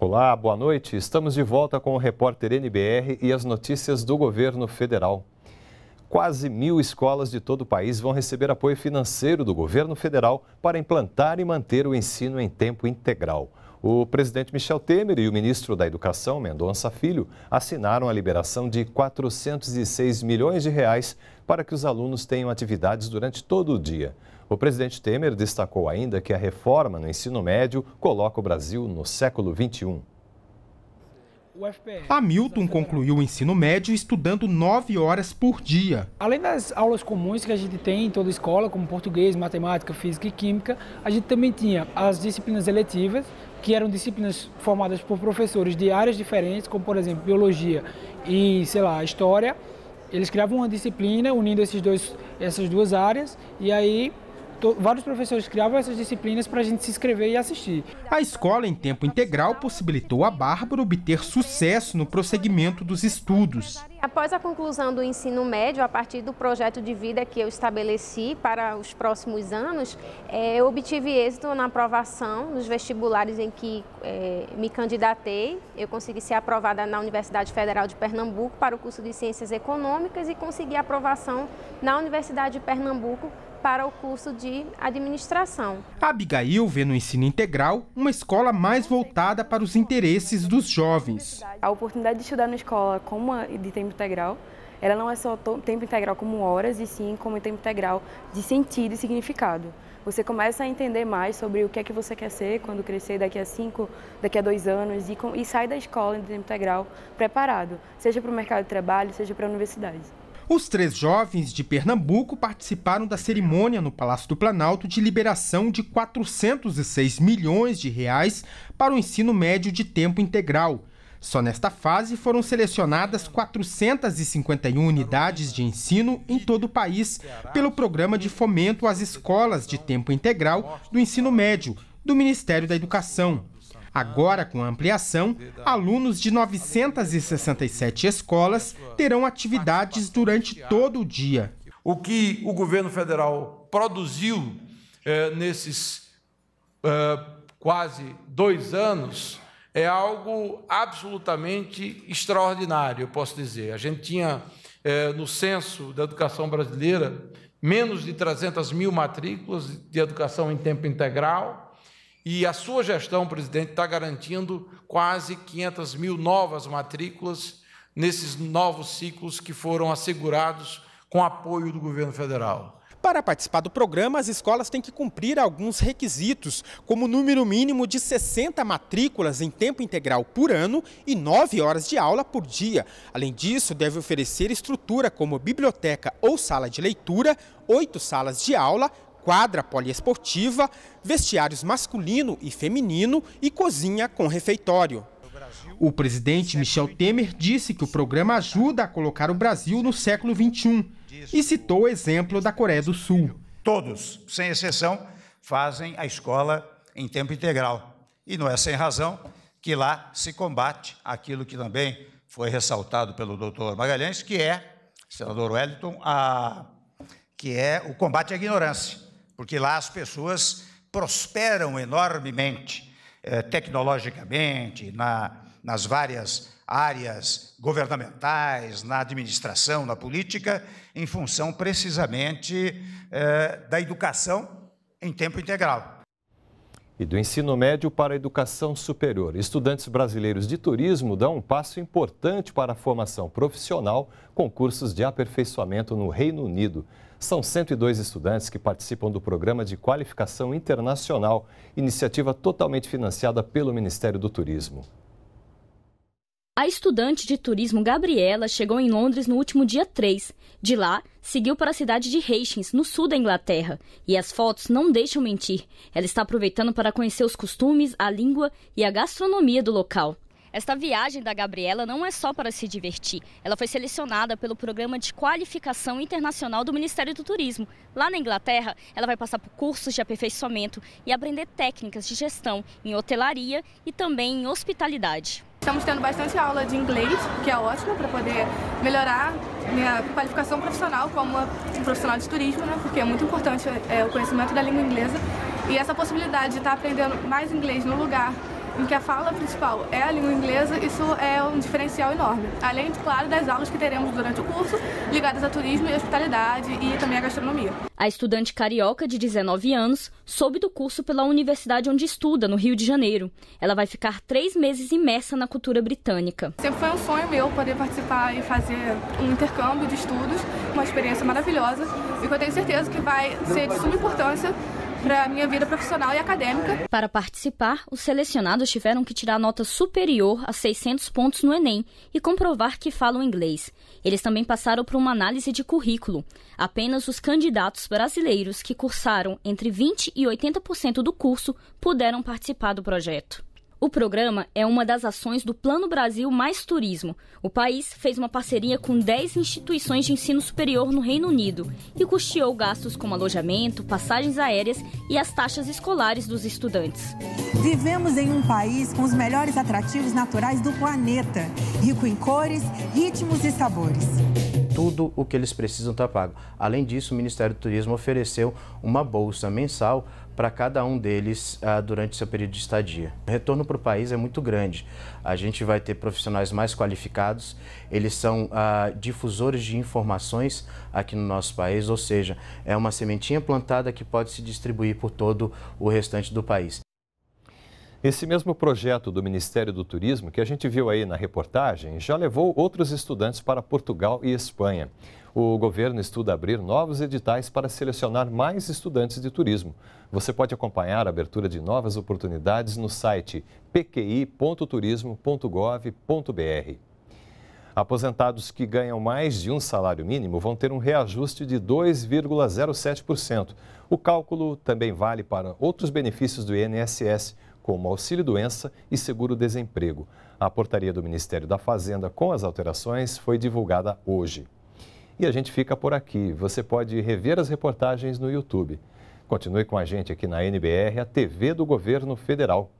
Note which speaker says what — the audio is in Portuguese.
Speaker 1: Olá, boa noite. Estamos de volta com o repórter NBR e as notícias do governo federal. Quase mil escolas de todo o país vão receber apoio financeiro do governo federal para implantar e manter o ensino em tempo integral. O presidente Michel Temer e o ministro da Educação, Mendonça Filho, assinaram a liberação de 406 milhões de reais para que os alunos tenham atividades durante todo o dia. O presidente Temer destacou ainda que a reforma no ensino médio coloca o Brasil no século XXI.
Speaker 2: Hamilton concluiu o ensino médio estudando nove horas por dia. Além das aulas comuns que a gente tem em toda a escola, como português, matemática, física e química, a gente também tinha as disciplinas eletivas, que eram disciplinas formadas por professores de áreas diferentes, como por exemplo biologia e, sei lá, história. Eles criavam uma disciplina unindo esses dois, essas duas áreas e aí vários professores criavam essas disciplinas para a gente se inscrever e assistir. A escola em tempo integral possibilitou a Bárbara obter sucesso no prosseguimento dos estudos. Após a conclusão do ensino médio, a partir do projeto de vida que eu estabeleci para os próximos anos, é, eu obtive êxito na aprovação nos vestibulares em que é, me candidatei. Eu consegui ser aprovada na Universidade Federal de Pernambuco para o curso de Ciências Econômicas e consegui aprovação na Universidade de Pernambuco para o curso de administração. A Abigail vê no ensino integral uma escola mais voltada para os interesses dos jovens.
Speaker 3: A oportunidade de estudar na escola como de tempo integral, ela não é só tempo integral como horas, e sim como tempo integral de sentido e significado. Você começa a entender mais sobre o que é que você quer ser quando crescer daqui a cinco, daqui a dois anos e, com, e sai da escola em tempo integral preparado, seja para o mercado de trabalho, seja para a universidade.
Speaker 2: Os três jovens de Pernambuco participaram da cerimônia no Palácio do Planalto de liberação de 406 milhões de reais para o ensino médio de tempo integral. Só nesta fase foram selecionadas 451 unidades de ensino em todo o país pelo Programa de Fomento às Escolas de Tempo Integral do Ensino Médio, do Ministério da Educação. Agora, com a ampliação, alunos de 967 escolas terão atividades durante todo o dia. O que o governo federal produziu é, nesses é, quase dois anos é algo absolutamente extraordinário, eu posso dizer. A gente tinha é, no censo da educação brasileira menos de 300 mil matrículas de educação em tempo integral. E a sua gestão, presidente, está garantindo quase 500 mil novas matrículas nesses novos ciclos que foram assegurados com apoio do governo federal. Para participar do programa, as escolas têm que cumprir alguns requisitos, como o número mínimo de 60 matrículas em tempo integral por ano e 9 horas de aula por dia. Além disso, deve oferecer estrutura como biblioteca ou sala de leitura, oito salas de aula, quadra poliesportiva, vestiários masculino e feminino e cozinha com refeitório. O presidente Michel Temer disse que o programa ajuda a colocar o Brasil no século XXI e citou o exemplo da Coreia do Sul. Todos, sem exceção, fazem a escola em tempo integral. E não é sem razão que lá se combate aquilo que também foi ressaltado pelo doutor Magalhães, que é, senador Wellington, a, que é o combate à ignorância porque lá as pessoas prosperam enormemente, eh, tecnologicamente, na, nas várias áreas governamentais, na administração, na política, em função precisamente eh, da educação em tempo integral
Speaker 1: e do ensino médio para a educação superior. Estudantes brasileiros de turismo dão um passo importante para a formação profissional com cursos de aperfeiçoamento no Reino Unido. São 102 estudantes que participam do Programa de Qualificação Internacional, iniciativa totalmente financiada pelo Ministério do Turismo.
Speaker 3: A estudante de turismo Gabriela chegou em Londres no último dia 3. De lá, seguiu para a cidade de Hastings, no sul da Inglaterra, e as fotos não deixam mentir. Ela está aproveitando para conhecer os costumes, a língua e a gastronomia do local. Esta viagem da Gabriela não é só para se divertir. Ela foi selecionada pelo Programa de Qualificação Internacional do Ministério do Turismo. Lá na Inglaterra, ela vai passar por cursos de aperfeiçoamento e aprender técnicas de gestão em hotelaria e também em hospitalidade. Estamos tendo bastante aula de inglês, que é ótimo para poder melhorar minha qualificação profissional como um profissional de turismo, né? porque é muito importante é, o conhecimento da língua inglesa. E essa possibilidade de estar aprendendo mais inglês no lugar em que a fala principal é a língua inglesa, isso é um diferencial enorme. Além, claro, das aulas que teremos durante o curso, ligadas a turismo e hospitalidade e também a gastronomia. A estudante carioca de 19 anos soube do curso pela universidade onde estuda, no Rio de Janeiro. Ela vai ficar três meses imersa na cultura britânica. Sempre foi um sonho meu poder participar e fazer um intercâmbio de estudos, uma experiência maravilhosa e que eu tenho certeza que vai ser de suma importância para a minha vida profissional e acadêmica. Para participar, os selecionados tiveram que tirar nota superior a 600 pontos no Enem e comprovar que falam inglês. Eles também passaram por uma análise de currículo. Apenas os candidatos brasileiros que cursaram entre 20 e 80% do curso puderam participar do projeto. O programa é uma das ações do Plano Brasil Mais Turismo. O país fez uma parceria com 10 instituições de ensino superior no Reino Unido e custeou gastos como alojamento, passagens aéreas e as taxas escolares dos estudantes. Vivemos em um país com os melhores atrativos naturais do planeta, rico em cores, ritmos e sabores
Speaker 2: tudo o que eles precisam está pago. Além disso, o Ministério do Turismo ofereceu uma bolsa mensal para cada um deles ah, durante seu período de estadia. O retorno para o país é muito grande. A gente vai ter profissionais mais qualificados, eles são ah, difusores de informações aqui no nosso país, ou
Speaker 1: seja, é uma sementinha plantada que pode se distribuir por todo o restante do país. Esse mesmo projeto do Ministério do Turismo, que a gente viu aí na reportagem, já levou outros estudantes para Portugal e Espanha. O governo estuda abrir novos editais para selecionar mais estudantes de turismo. Você pode acompanhar a abertura de novas oportunidades no site pqi.turismo.gov.br. Aposentados que ganham mais de um salário mínimo vão ter um reajuste de 2,07%. O cálculo também vale para outros benefícios do INSS como auxílio-doença e seguro-desemprego. A portaria do Ministério da Fazenda com as alterações foi divulgada hoje. E a gente fica por aqui. Você pode rever as reportagens no YouTube. Continue com a gente aqui na NBR, a TV do Governo Federal.